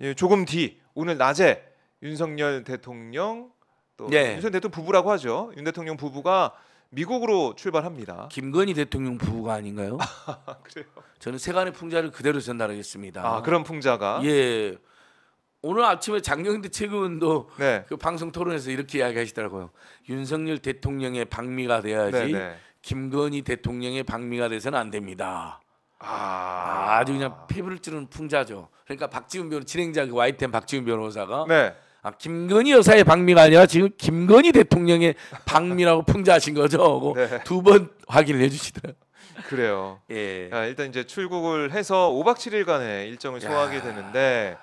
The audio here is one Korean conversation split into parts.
예, 조금 뒤 오늘 낮에 윤석열 대통령 또 네. 윤석열 대통령 부부라고 하죠. 윤 대통령 부부가 미국으로 출발합니다. 김건희 대통령 부부가 아닌가요? 아, 그래요. 저는 세간의 풍자를 그대로 전달하겠습니다. 아 그런 풍자가 예. 오늘 아침에 장경대 최고원도 네. 그 방송 토론에서 이렇게 이야기하시더라고요. 윤석열 대통령의 방미가 돼야지 네, 네. 김건희 대통령의 방미가 돼서는 안 됩니다. 아... 아주 그냥 패브를 찌르는 풍자죠. 그러니까 박지훈 변호 진행자그 와이템 박지훈 변호사가 네. 아, 김건희 여사의 박미가 아니라 지금 김건희 대통령의 박미라고 풍자하신 거죠. 네. 두번 확인을 해주시더라고요. 그래요. 예. 아, 일단 이제 출국을 해서 5박 7일간의 일정을 소화하게 야. 되는데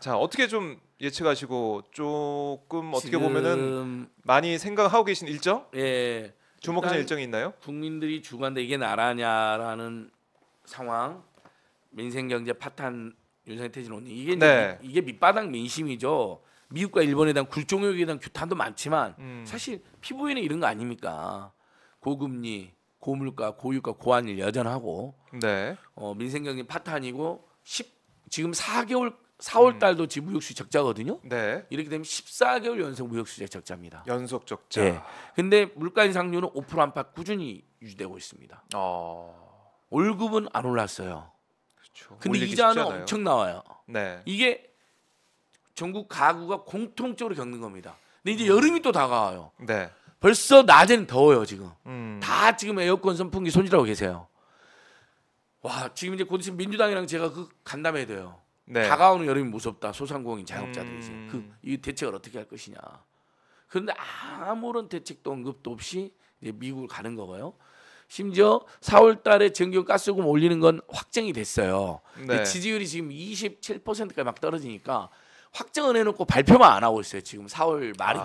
자 어떻게 좀 예측하시고 조금 어떻게 보면은 많이 생각하고 계신 일정? 예. 주목하는 일정이 있나요? 국민들이 주관데 이게 나라냐라는 상황, 민생 경제 파탄 윤석열 퇴진 논의 이게 네. 이게 밑바닥 민심이죠. 미국과 일본에 대한 굴종욕에 대한 규탄도 많지만 음. 사실 피부에는 이런 거 아닙니까? 고금리, 고물가, 고유가, 고환율 여전하고 네. 어, 민생 경제 파탄이고 10 지금 4개월 4월 음. 달도 음. 지금 무역수지 적자거든요. 네. 이렇게 되면 14개월 연속 무역수지 적자입니다. 연속 적자. 네. 근데 물가 인상률은 5% 안팎 꾸준히 유지되고 있습니다. 어. 월급은 안 올랐어요. 그렇죠. 근데 이자는 쉽잖아요. 엄청 나와요. 네. 이게 전국 가구가 공통적으로 겪는 겁니다. 근데 이제 음. 여름이 또 다가와요. 네. 벌써 낮에는 더워요 지금. 음. 다 지금 에어컨 선풍기 손질하고 계세요. 와 지금 이제 곧 있으면 민주당이랑 제가 그 간담회 돼요. 네. 다가오는 여름이 무섭다 소상공인 자영업자들이 음. 그이 대책을 어떻게 할 것이냐. 그런데 아무런 대책도 언급도 없이 이제 미국을 가는 거고요. 심지어 4월 달에 전기료 가스요금 올리는 건 확정이 됐어요. 네. 지지율이 지금 27%까지 막 떨어지니까 확정은 해놓고 발표만 안 하고 있어요. 지금 4월 말이 아,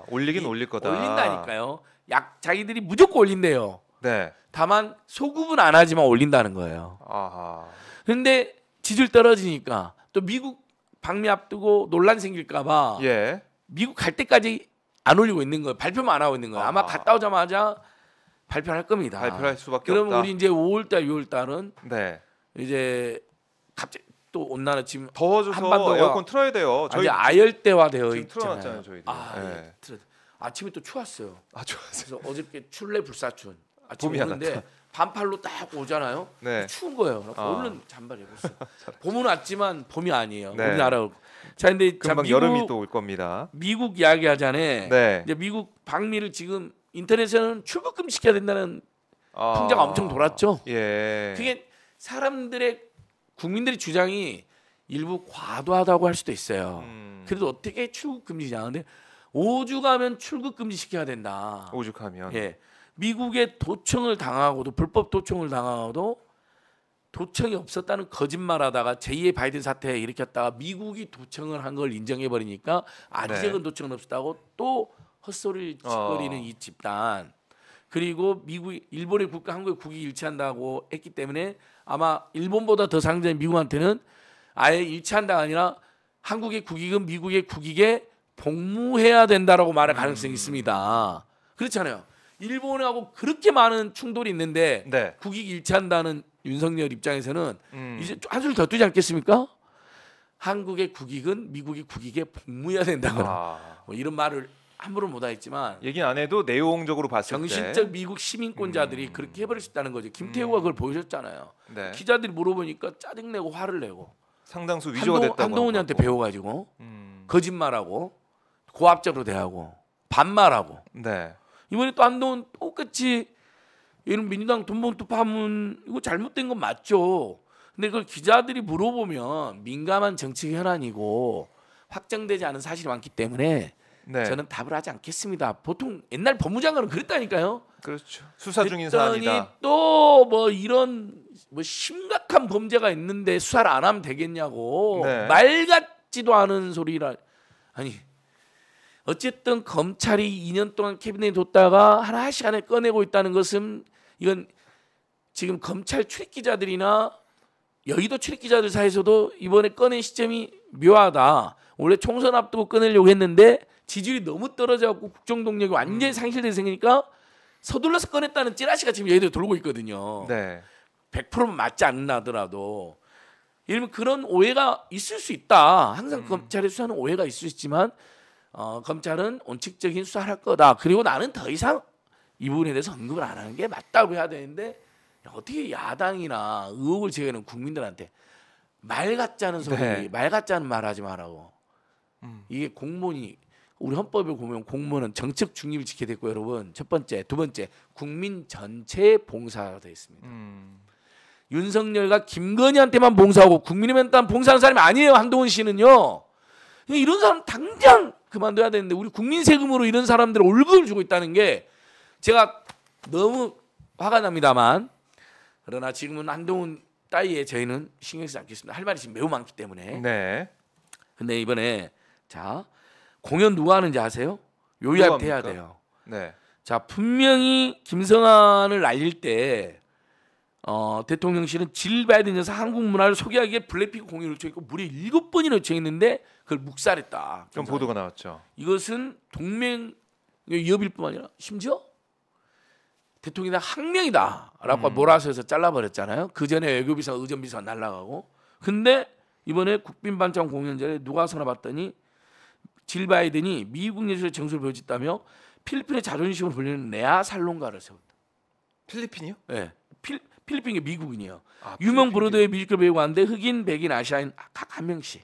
됐는데 올리긴 이, 올릴 거다. 올린다니까요. 약 자기들이 무조건 올린대요. 네. 다만 소급은 안 하지만 올린다는 거예요. 아하. 근데 지지율 떨어지니까 또 미국 방미 앞두고 논란 생길까봐 예. 미국 갈 때까지 안 올리고 있는 거예요. 발표만 안 하고 있는 거예요. 아마 갔다 오자마자 발표할 겁니다. 발표할 수밖에 그러면 없다. 우리 이제 5월달, 6월달은 네. 이제 갑자기 또 온난화 지금 더워져서 한반도가 에어컨 틀어야 돼요. 저희 아열대화 되어 있잖아요. 저희들. 아, 네. 예, 아침에 또 추웠어요. 아 추웠어요. 그래서 어저께 출래 불사춘 아침에 오는데 반팔로 딱 오잖아요. 네. 추운 거예요. 아. 오늘 잠바를 입었어요. 봄은 왔지만 봄이 아니에요. 네. 우리나라 자 근데 금방 자, 미국, 여름이 또 올 겁니다. 미국 이야기하자네. 네. 이제 미국 방미를 지금 인터넷에는 출국금 시켜야 된다는 아, 풍자가 엄청 돌았죠. 예. 그게 사람들의 국민들의 주장이 일부 과도하다고 할 수도 있어요. 음. 그래도 어떻게 출국 금지냐? 근데 오죽하면 출국 금지 시켜야 된다. 오죽하면. 예. 미국에 도청을 당하고도 불법 도청을 당하고도 도청이 없었다는 거짓말하다가 제2의 바이든 사태 에 일으켰다가 미국이 도청을 한 걸 인정해 버리니까 아직은 네. 도청은 없었다고 또 헛소리를 짓거리는 어. 이 집단 그리고 미국 일본의 국가 한국의 국이 일치한다고 했기 때문에 아마 일본보다 더 상대인 미국한테는 아예 일치한다가 아니라 한국의 국익은 미국의 국익에 복무해야 된다라고 말할 음. 가능성이 음. 있습니다. 그렇잖아요. 일본하고 그렇게 많은 충돌이 있는데 네. 국익 일치한다는 윤석열 입장에서는 음. 이제 한술 더 뜨지 않겠습니까? 한국의 국익은 미국의 국익에 복무해야 된다. 아. 뭐 이런 말을 함부로 못 하겠지만 얘기는 안 해도 내용적으로 봤을 정신적 때 정신적 미국 시민권자들이 음. 그렇게 해버릴 수 있다는 거죠. 김태우가 음. 그걸 보여줬잖아요. 네. 기자들이 물어보니까 짜증내고 화를 내고 상당수 위조가 한동, 됐다고 한동훈이한테 배워가지고 음. 거짓말하고 고압적으로 대하고 반말하고 네. 이번에 또 한동훈 똑같이 이런 민주당 돈봉투 파문 이거 잘못된 건 맞죠. 근데 그걸 기자들이 물어보면 민감한 정치 현안이고 확정되지 않은 사실이 많기 때문에 네. 저는 답을 하지 않겠습니다. 보통 옛날 법무장관은 그랬다니까요. 그렇죠. 수사 중인 사안이다. 또 뭐 이런 뭐 심각한 범죄가 있는데 수사를 안 하면 되겠냐고 네. 말 같지도 않은 소리라 아니 어쨌든 검찰이 2년 동안 캐비닛에 뒀다가 하나시간에 꺼내고 있다는 것은 이건 지금 검찰 출입 기자들이나 여의도 출입 기자들 사이에서도 이번에 꺼낸 시점이 묘하다. 원래 총선 앞두고 꺼내려고 했는데 지지율이 너무 떨어져갖고 국정 동력이 완전히 음. 상실된생이니까 서둘러서 꺼냈다는 찌라시가 지금 얘들 돌고 있거든요. 네. 100% 맞지 않나더라도 하 예를 들면 그런 오해가 있을 수 있다. 항상 음. 검찰의 수사는 오해가 있을 수 있지만 어, 검찰은 원칙적인 수사를 할 거다. 그리고 나는 더 이상 이 부분에 대해서 언급을 안 하는 게 맞다고 해야 되는데 어떻게 야당이나 의혹을 제기하는 국민들한테 말 같지 않은 소리, 네. 말 같지 않은 말 하지 말라고. 음. 이게 공무원이 우리 헌법을 보면 공무원은 정책 중립을 지켜야 되고 여러분 첫 번째 두 번째 국민 전체의 봉사가 되어 있습니다. 음. 윤석열과 김건희한테만 봉사하고 국민의힘한테만 봉사하는 사람이 아니에요 한동훈 씨는요. 그러니까 이런 사람 당장 그만둬야 되는데 우리 국민 세금으로 이런 사람들 월급을 주고 있다는 게 제가 너무 화가 납니다만 그러나 지금은 한동훈 따위에 저희는 신경 쓰지 않겠습니다. 할 말이 지금 매우 많기 때문에. 네. 근데 이번에 자 공연 누가 하는지 아세요? 요약 돼야 돼요. 네. 자 분명히 김성환을 알릴 때 어, 대통령실은 질 바이든 여사 한국 문화를 소개하기에 블랙핑 공연을 요청했고 무려 일곱 번이나 요청했는데 그걸 묵살했다. 그럼 보도가 나왔죠. 이것은 동맹 위협일 뿐 아니라 심지어 대통령이 항명이다라고 음. 몰아서서 잘라버렸잖아요. 그 전에 외교비서 의전비서 날라가고 근데 이번에 국빈 반찬 공연 전에 누가 서나 봤더니 질 바이든이 미국 예술의 정수를 보여줬다며 필리핀의 자존심을 불리는 레아 살롱가를 세웠다. 필리핀이요? 네. 필, 필리핀이 미국인이에요. 아, 유명 브로드웨이 뮤지컬 배우가 왔는데 흑인, 백인, 아시아인 각 한 명씩.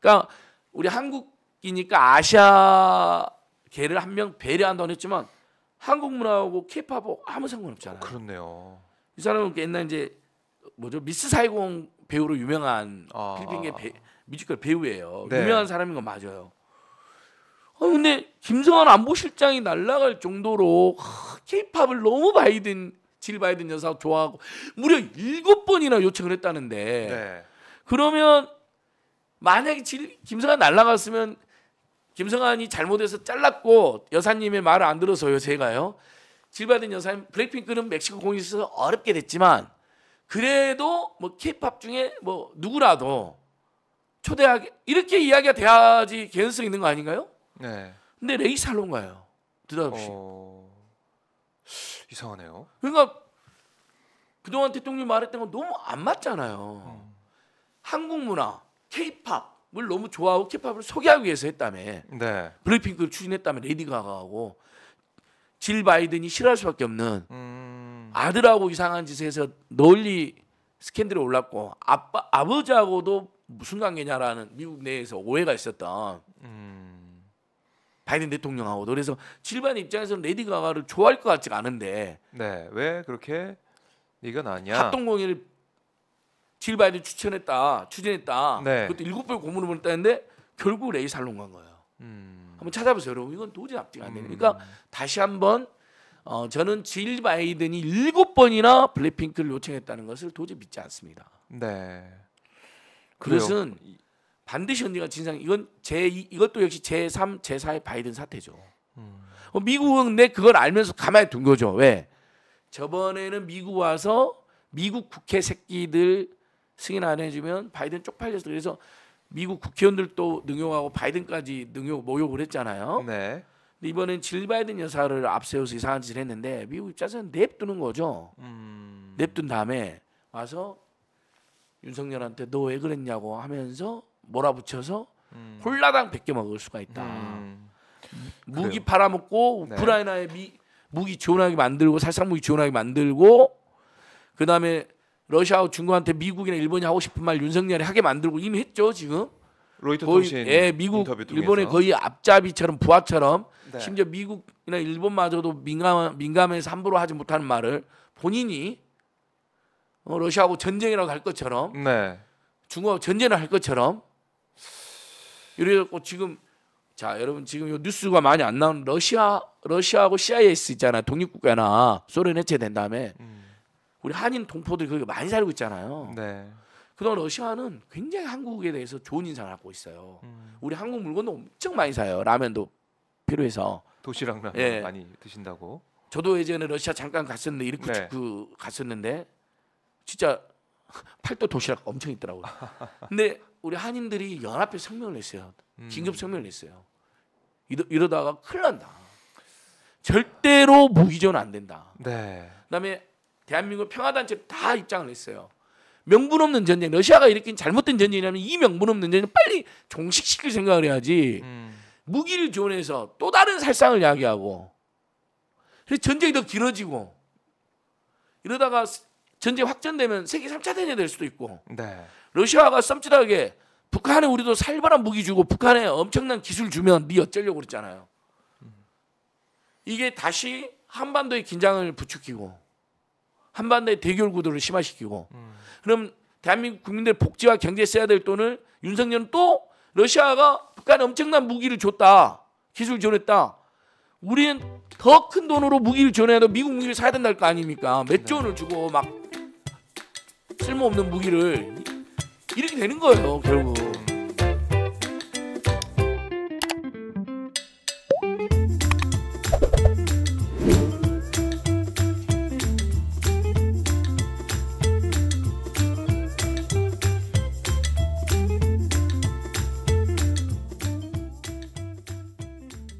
그러니까 우리 한국이니까 아시아계를 한 명 배려한다고 했지만 한국 문화하고 케이팝하고 아무 상관없잖아요. 그렇네요. 이 사람은 그 옛날 이제 뭐죠 미스 사이공 배우로 유명한 아, 필리핀계 아. 아. 뮤지컬 배우예요. 네. 유명한 사람인 건 맞아요. 아, 근데 김성환 안보실장이 날라갈 정도로 케이팝을 너무 바이든 질 바이든 여사 좋아하고 무려 일곱 번이나 요청을 했다는데 네. 그러면 만약에 질, 김성환 날라갔으면 김성환이 잘못해서 잘랐고 여사님의 말을 안 들어서요 제가요 질 바이든 여사님 블랙핑크는 멕시코 공식에서 어렵게 됐지만 그래도 뭐 케이팝 중에 뭐 누구라도 초대하게 이렇게 이야기가 돼야지 개연성 있는 거 아닌가요? 네. 근데 레이 살롱 가요. 드닷없이 어... 이상하네요. 그러니까 그동안 대통령이 말했던 건 너무 안 맞잖아요. 음. 한국 문화, 케이팝을 너무 좋아하고 케이팝을 소개하기 위해서 했다며. 네. 블랙핑크를 추진했다며 레디 가가하고 질 바이든이 싫어할 수밖에 없는 음. 아들하고 이상한 짓을 해서 널리 스캔들이 올랐고 아빠 아버지하고도 무슨 관계냐라는 미국 내에서 오해가 있었던 바이든 대통령하고도 그래서 질반 입장에서는 레디 가가를 좋아할 것 같지가 않은데 네, 왜 그렇게 네가 나냐? 합동 공연을 질 바이든 추천했다, 추진했다. 네. 그것도 일곱 번 고문을 보냈다는데 결국 레이 살롱 간 거예요. 음. 한번 찾아보세요, 여러분. 이건 도저히 납득이 안되니까 그러니까 음. 다시 한번 어, 저는 질 바이든이 일곱 번이나 블랙핑크를 요청했다는 것을 도저히 믿지 않습니다. 네. 그것은 반드시 언젠가 진상 이건 제 이것도 역시 제3 제4의 바이든 사태죠. 음. 미국은 내 그걸 알면서 가만히 둔 거죠. 왜? 저번에는 미국 와서 미국 국회 새끼들 승인 안 해주면 바이든 쪽팔려서 그래서 미국 국회의원들도 능욕하고 바이든까지 능욕 모욕을 했잖아요. 네. 근데 이번엔 질 바이든 여사를 앞세워서 이상한 짓을 했는데 미국 입장에서는 냅두는 거죠. 음. 냅둔 다음에 와서 윤석열한테 너 왜 그랬냐고 하면서 몰아붙여서 음. 홀라당 베껴 먹을 수가 있다. 음. 무기 그래요. 팔아먹고 네. 우크라이나에 네. 미, 무기 지원하게 만들고 살상 무기 지원하게 만들고 그 다음에 러시아하고 중국한테 미국이나 일본이 하고 싶은 말 윤석열이 하게 만들고 이미 했죠 지금. 로이터 거의, 통신 예, 미국 일본의 거의 앞잡이처럼 부하처럼 네. 심지어 미국이나 일본마저도 민감 민감해서 함부로 하지 못하는 말을 본인이 어, 러시아하고 전쟁이라고 할 것처럼 네. 중국하고 전쟁을 할 것처럼 이래갖고 지금 자 여러분 지금 요 뉴스가 많이 안 나오는 러시아 러시아하고 CIS 있잖아 요 독립국가나 소련 해체된 다음에 음. 우리 한인 동포들이 거기 많이 살고 있잖아요. 네. 그동안 러시아는 굉장히 한국에 대해서 좋은 인상을 갖고 있어요. 음. 우리 한국 물건도 엄청 많이 사요. 라면도 필요해서 도시락 라 예. 많이 드신다고. 저도 예전에 러시아 잠깐 갔었는데 이렇게 네. 그 갔었는데 진짜 팔도 도시락 엄청 있더라고요. 근데 우리 한인들이 연합회 성명을 냈어요. 음. 긴급 성명을 냈어요. 이러, 다가 큰일 난다. 절대로 무기전 뭐 안 된다. 네. 그다음에 대한민국 평화단체 다 입장을 냈어요. 명분 없는 전쟁, 러시아가 일으킨 잘못된 전쟁이라면 이 명분 없는 전쟁 빨리 종식시킬 생각을 해야지. 음. 무기를 지원해서 또 다른 살상을 야기하고 그래서 전쟁이 더 길어지고 이러다가 전쟁 확전되면 세계 3차 대전이 될 수도 있고 네. 러시아가 썸질하게 북한에 우리도 살벌한 무기 주고 북한에 엄청난 기술 주면 니 어쩌려고 그랬잖아요. 이게 다시 한반도의 긴장을 부추기고 한반도의 대결 구도를 심화시키고 음. 그럼 대한민국 국민들의 복지와 경제에 써야 될 돈을 윤석열은 또 러시아가 북한에 엄청난 무기를 줬다. 기술 지원했다. 우리는 더 큰 돈으로 무기를 전해도 미국 무기를 사야 된다는 거 아닙니까? 몇조 원을 주고 막 쓸모없는 무기를 이렇게 되는 거예요 결국